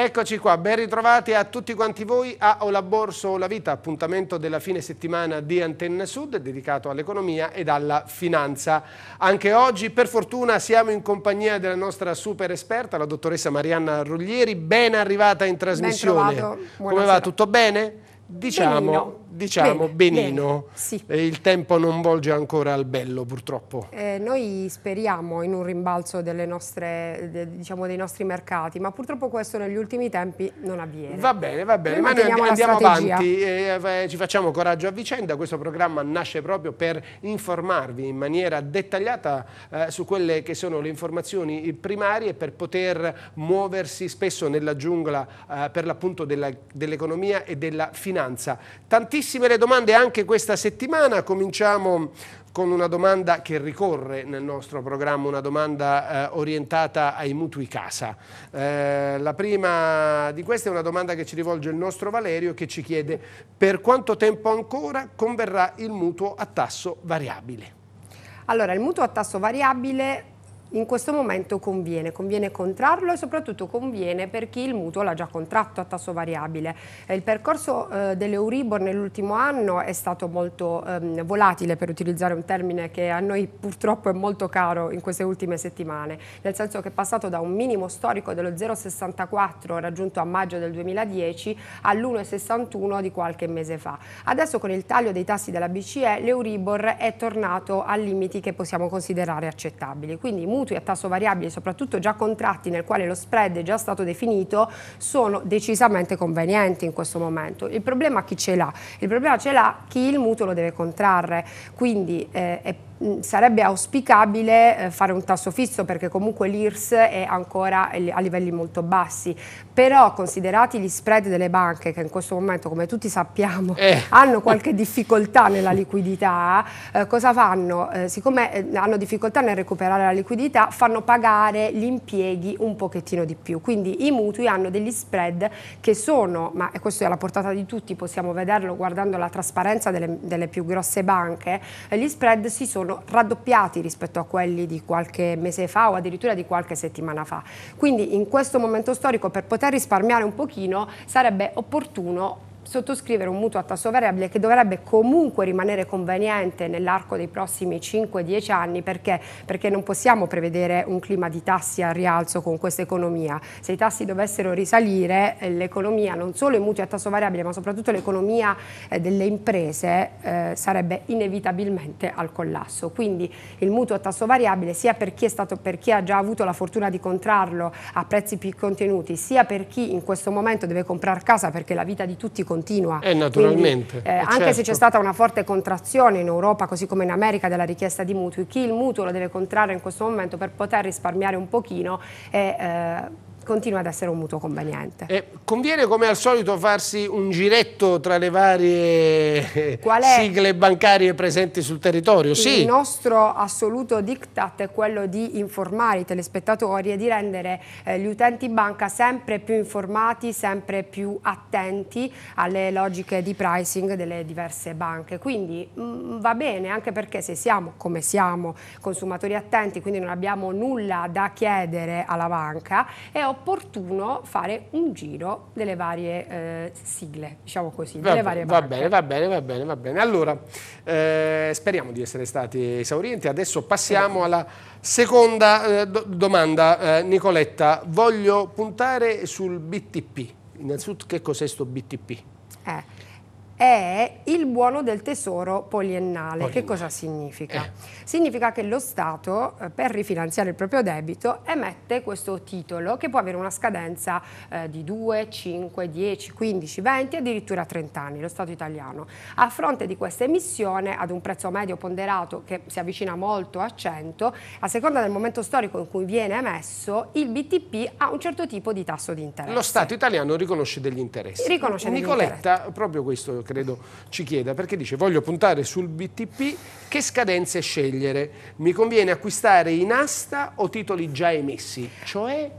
Eccoci qua, ben ritrovati a tutti quanti voi a Ola Borso la Vita, appuntamento della fine settimana di Antenna Sud dedicato all'economia e alla finanza. Anche oggi per fortuna siamo in compagnia della nostra super esperta, la dottoressa Marianna Ruglieri, ben arrivata in trasmissione. Come va? Tutto bene? Diciamo Benino diciamo bene, benino. Bene, sì. Il tempo non volge ancora al bello purtroppo. Eh, noi speriamo in un rimbalzo nostre, de, diciamo, dei nostri mercati, ma purtroppo questo negli ultimi tempi non avviene. Va bene, va bene, noi ma noi andiamo avanti, eh, eh, ci facciamo coraggio a vicenda, questo programma nasce proprio per informarvi in maniera dettagliata eh, su quelle che sono le informazioni primarie per poter muoversi spesso nella giungla eh, per l'appunto dell'economia dell e della finanza. Tantissimi Tantissime le domande anche questa settimana, cominciamo con una domanda che ricorre nel nostro programma, una domanda eh, orientata ai mutui casa. Eh, la prima di queste è una domanda che ci rivolge il nostro Valerio che ci chiede per quanto tempo ancora converrà il mutuo a tasso variabile. Allora, il mutuo a tasso variabile in questo momento conviene, conviene contrarlo e soprattutto conviene per chi il mutuo l'ha già contratto a tasso variabile. Eh, il percorso eh, dell'Euribor nell'ultimo anno è stato molto ehm, volatile per utilizzare un termine che a noi purtroppo è molto caro in queste ultime settimane, nel senso che è passato da un minimo storico dello 0,64 raggiunto a maggio del 2010 all'1,61 di qualche mese fa. Adesso con il taglio dei tassi della BCE l'Euribor è tornato a limiti che possiamo considerare accettabili, quindi mutui a tasso variabile, soprattutto già contratti nel quale lo spread è già stato definito, sono decisamente convenienti in questo momento. Il problema chi ce l'ha? Il problema ce l'ha chi il mutuo lo deve contrarre, quindi eh, è Mm, sarebbe auspicabile eh, fare un tasso fisso perché comunque l'IRS è ancora a livelli molto bassi, però considerati gli spread delle banche che in questo momento come tutti sappiamo eh. hanno qualche difficoltà nella liquidità, eh, cosa fanno? Eh, siccome eh, hanno difficoltà nel recuperare la liquidità fanno pagare gli impieghi un pochettino di più, quindi i mutui hanno degli spread che sono, ma questo è alla portata di tutti, possiamo vederlo guardando la trasparenza delle, delle più grosse banche, eh, gli spread si sono sono raddoppiati rispetto a quelli di qualche mese fa o addirittura di qualche settimana fa. Quindi in questo momento storico per poter risparmiare un pochino sarebbe opportuno sottoscrivere un mutuo a tasso variabile che dovrebbe comunque rimanere conveniente nell'arco dei prossimi 5-10 anni perché? perché non possiamo prevedere un clima di tassi al rialzo con questa economia. Se i tassi dovessero risalire eh, l'economia, non solo i mutui a tasso variabile ma soprattutto l'economia eh, delle imprese eh, sarebbe inevitabilmente al collasso. Quindi il mutuo a tasso variabile sia per chi, stato, per chi ha già avuto la fortuna di contrarlo a prezzi più contenuti sia per chi in questo momento deve comprare casa perché la vita di tutti continua continua. Eh, naturalmente. Quindi, eh, eh anche se certo. c'è stata una forte contrazione in Europa, così come in America, della richiesta di mutui, chi il mutuo lo deve contrarre in questo momento per poter risparmiare un pochino e eh, continua ad essere un mutuo conveniente. Eh, conviene come al solito farsi un giretto tra le varie sigle bancarie presenti sul territorio? Il sì. nostro assoluto diktat è quello di informare i telespettatori e di rendere eh, gli utenti banca sempre più informati, sempre più attenti alle logiche di pricing delle diverse banche. Quindi mh, mm, va bene anche perché se siamo come siamo consumatori attenti, quindi non abbiamo nulla da chiedere alla banca e ho opportuno fare un giro delle varie eh, sigle, diciamo così, va delle varie va bene, va bene, va bene, va bene. Allora, eh, speriamo di essere stati esaurienti. Adesso passiamo alla seconda eh, do domanda. Eh, Nicoletta, voglio puntare sul BTP. Innanzitutto che cos'è sto BTP? Eh è il buono del tesoro poliennale. Che cosa significa? Eh. Significa che lo Stato, eh, per rifinanziare il proprio debito, emette questo titolo che può avere una scadenza eh, di 2, 5, 10, 15, 20, addirittura 30 anni, lo Stato italiano. A fronte di questa emissione, ad un prezzo medio ponderato che si avvicina molto a 100, a seconda del momento storico in cui viene emesso, il BTP ha un certo tipo di tasso di interesse. Lo Stato italiano riconosce degli interessi. Riconosce Nicoletta, degli interessi. proprio questo credo ci chieda, perché dice voglio puntare sul BTP, che scadenze scegliere? Mi conviene acquistare in asta o titoli già emessi? Cioè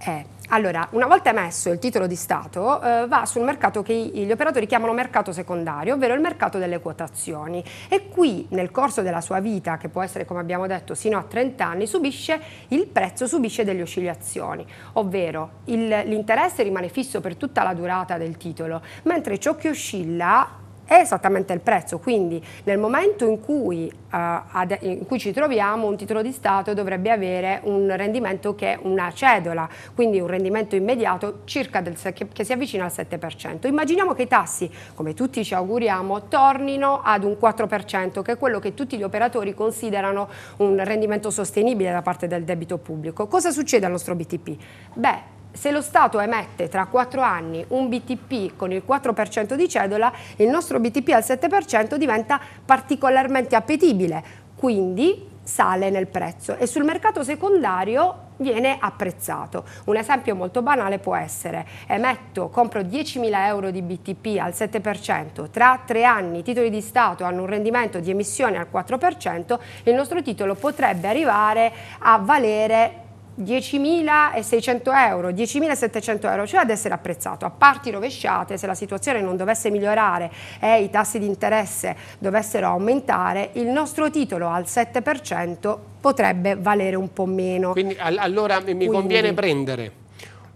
è eh, allora, una volta emesso il titolo di Stato, eh, va sul mercato che gli operatori chiamano mercato secondario, ovvero il mercato delle quotazioni. E qui, nel corso della sua vita, che può essere, come abbiamo detto, sino a 30 anni, subisce, il prezzo subisce delle oscillazioni, ovvero l'interesse rimane fisso per tutta la durata del titolo, mentre ciò che oscilla è esattamente il prezzo, quindi nel momento in cui, uh, ad, in cui ci troviamo un titolo di Stato dovrebbe avere un rendimento che è una cedola, quindi un rendimento immediato circa del, che, che si avvicina al 7%. Immaginiamo che i tassi, come tutti ci auguriamo, tornino ad un 4%, che è quello che tutti gli operatori considerano un rendimento sostenibile da parte del debito pubblico. Cosa succede al nostro BTP? Beh, se lo Stato emette tra 4 anni un BTP con il 4% di cedola, il nostro BTP al 7% diventa particolarmente appetibile, quindi sale nel prezzo e sul mercato secondario viene apprezzato. Un esempio molto banale può essere emetto, compro 10.000 euro di BTP al 7%, tra tre anni i titoli di Stato hanno un rendimento di emissione al 4%, il nostro titolo potrebbe arrivare a valere 10.600 euro, 10.700 euro, cioè ad essere apprezzato. A parti rovesciate, se la situazione non dovesse migliorare e i tassi di interesse dovessero aumentare, il nostro titolo al 7% potrebbe valere un po' meno. Quindi allora mi Quindi. conviene prendere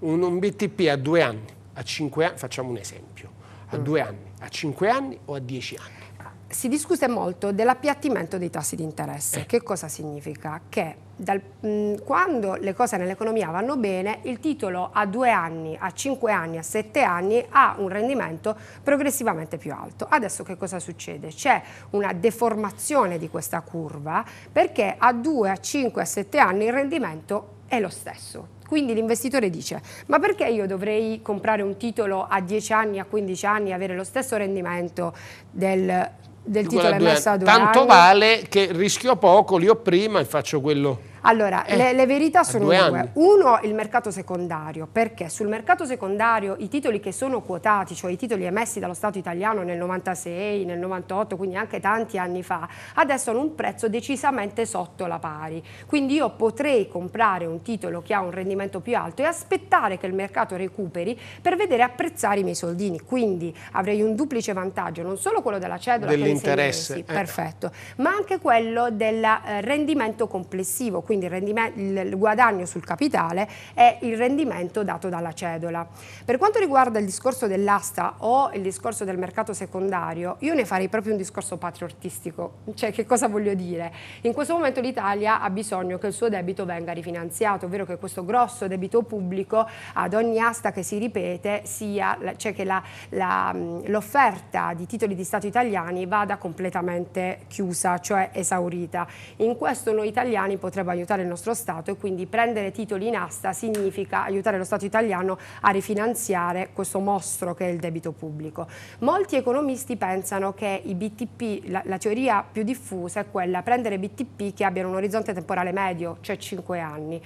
un, un, BTP a due anni, a cinque anni, facciamo un esempio, a mm. due anni, a cinque anni o a dieci anni? si discute molto dell'appiattimento dei tassi di interesse. Eh. Che cosa significa? Che dal, mh, quando le cose nell'economia vanno bene, il titolo a due anni, a cinque anni, a sette anni ha un rendimento progressivamente più alto. Adesso che cosa succede? C'è una deformazione di questa curva perché a due, a cinque, a sette anni il rendimento è lo stesso. Quindi l'investitore dice, ma perché io dovrei comprare un titolo a 10 anni, a 15 anni, e avere lo stesso rendimento del del titolo emerso a Tanto vale che rischio poco, li ho prima e faccio quello allora, eh, le, le, verità sono due. due. Uno, il mercato secondario, perché sul mercato secondario i titoli che sono quotati, cioè i titoli emessi dallo Stato italiano nel 96, nel 98, quindi anche tanti anni fa, adesso hanno un prezzo decisamente sotto la pari. Quindi io potrei comprare un titolo che ha un rendimento più alto e aspettare che il mercato recuperi per vedere apprezzare i miei soldini. Quindi avrei un duplice vantaggio, non solo quello della cedola, dell'interesse, mesi, eh. perfetto, ma anche quello del eh, rendimento complessivo. Quindi quindi il, il guadagno sul capitale e il rendimento dato dalla cedola. Per quanto riguarda il discorso dell'asta o il discorso del mercato secondario, io ne farei proprio un discorso patriottistico, cioè che cosa voglio dire? In questo momento l'Italia ha bisogno che il suo debito venga rifinanziato, ovvero che questo grosso debito pubblico ad ogni asta che si ripete sia, cioè che mm, l'offerta di titoli di Stato italiani vada completamente chiusa, cioè esaurita. In questo noi italiani potremmo aiutare aiutare il nostro Stato e quindi prendere titoli in asta significa aiutare lo Stato italiano a rifinanziare questo mostro che è il debito pubblico. Molti economisti pensano che i BTP, la, la teoria più diffusa è quella prendere BTP che abbiano un orizzonte temporale medio, cioè 5 anni.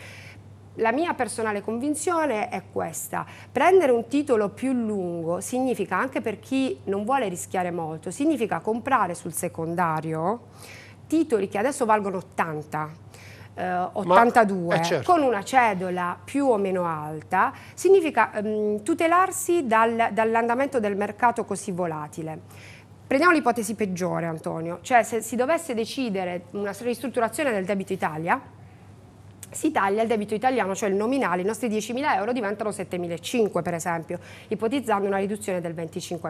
La mia personale convinzione è questa, prendere un titolo più lungo significa anche per chi non vuole rischiare molto, significa comprare sul secondario titoli che adesso valgono 80 eh, 82 Ma, eh, certo. con una cedola più o meno alta significa ehm, tutelarsi dal, dall'andamento del mercato così volatile. Prendiamo l'ipotesi peggiore, Antonio, cioè se si dovesse decidere una ristrutturazione del debito Italia, si taglia il debito italiano, cioè il nominale, i nostri 10.000 euro diventano 7.500 per esempio, ipotizzando una riduzione del 25%.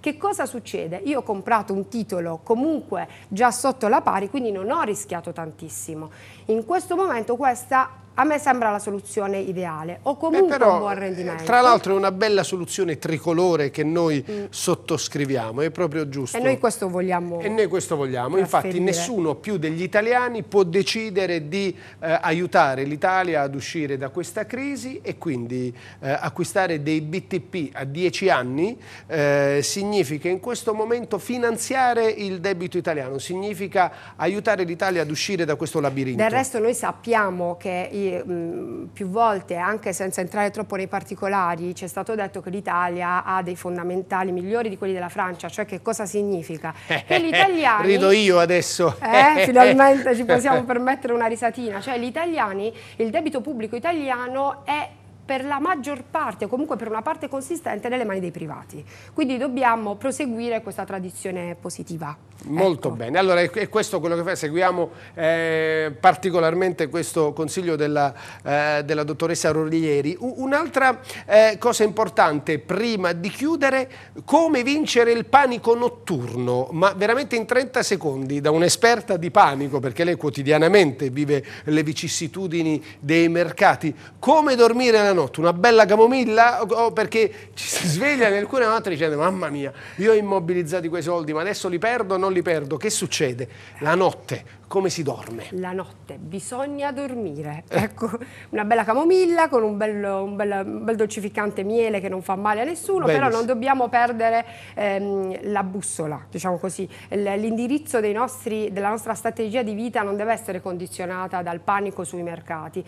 Che cosa succede? Io ho comprato un titolo comunque già sotto la pari, quindi non ho rischiato tantissimo. In questo momento questa a me sembra la soluzione ideale o comunque eh però, un buon rendimento. Tra l'altro è una bella soluzione tricolore che noi mm. sottoscriviamo, è proprio giusto. E noi questo vogliamo. E noi questo vogliamo, infatti nessuno più degli italiani può decidere di eh, aiutare l'Italia ad uscire da questa crisi e quindi eh, acquistare dei BTP a 10 anni eh, significa in questo momento finanziare il debito italiano, significa aiutare l'Italia ad uscire da questo labirinto. Del resto noi sappiamo che i mh, più volte, anche senza entrare troppo nei particolari, ci è stato detto che l'Italia ha dei fondamentali migliori di quelli della Francia, cioè che cosa significa? Che gli italiani... Rido io adesso! Eh, finalmente ci possiamo permettere una risatina, cioè gli italiani, il debito pubblico italiano è per la maggior parte, o comunque per una parte consistente, nelle mani dei privati. Quindi dobbiamo proseguire questa tradizione positiva. Molto ecco. bene, allora è questo quello che fai, seguiamo eh, particolarmente questo consiglio della, eh, della dottoressa Roriglieri. Un'altra eh, cosa importante, prima di chiudere, come vincere il panico notturno, ma veramente in 30 secondi, da un'esperta di panico, perché lei quotidianamente vive le vicissitudini dei mercati, come dormire la mezzanotte una bella camomilla perché ci si sveglia nel cuore un'altra dicendo mamma mia, io ho immobilizzato quei soldi, ma adesso li perdo o non li perdo? Che succede? La notte, come si dorme? La notte, bisogna dormire. Ecco, una bella camomilla con un, bello, un, bel, un bel, dolcificante miele che non fa male a nessuno, Bene. però non dobbiamo perdere ehm, la bussola, diciamo così. L'indirizzo della nostra strategia di vita non deve essere condizionata dal panico sui mercati,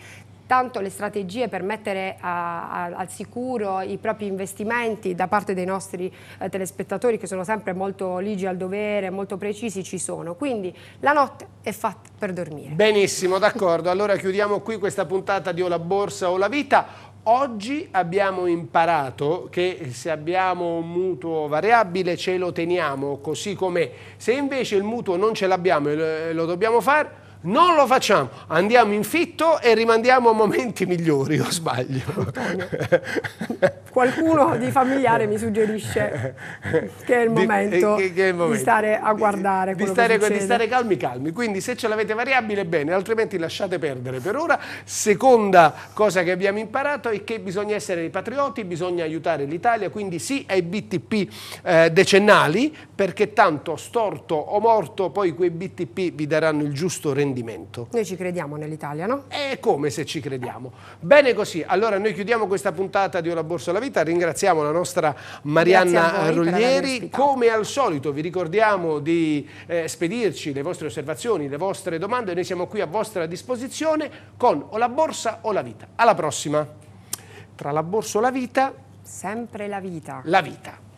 tanto le strategie per mettere a, a, al sicuro i propri investimenti da parte dei nostri eh, telespettatori che sono sempre molto ligi al dovere, molto precisi, ci sono. Quindi la notte è fatta per dormire. Benissimo, d'accordo. allora chiudiamo qui questa puntata di O la borsa o la vita. Oggi abbiamo imparato che se abbiamo un mutuo variabile ce lo teniamo così com'è. Se invece il mutuo non ce l'abbiamo e lo dobbiamo fare non lo facciamo, andiamo in fitto e rimandiamo a momenti migliori, o sbaglio. Qualcuno di familiare mi suggerisce che è il momento di, è il momento. di stare a guardare. Di stare, di stare calmi calmi. Quindi se ce l'avete variabile bene, altrimenti lasciate perdere per ora. Seconda cosa che abbiamo imparato è che bisogna essere dei patrioti, bisogna aiutare l'Italia, quindi sì ai BTP eh, decennali, perché tanto storto o morto poi quei BTP vi daranno il giusto rendimento rendimento. Noi ci crediamo nell'Italia, no? È come se ci crediamo. Bene così, allora noi chiudiamo questa puntata di Una Borsa alla Vita, ringraziamo la nostra Marianna Roglieri, come al solito vi ricordiamo di eh, spedirci le vostre osservazioni, le vostre domande, noi siamo qui a vostra disposizione con o la borsa o la vita. Alla prossima! Tra la borsa o la vita... Sempre la vita. La vita.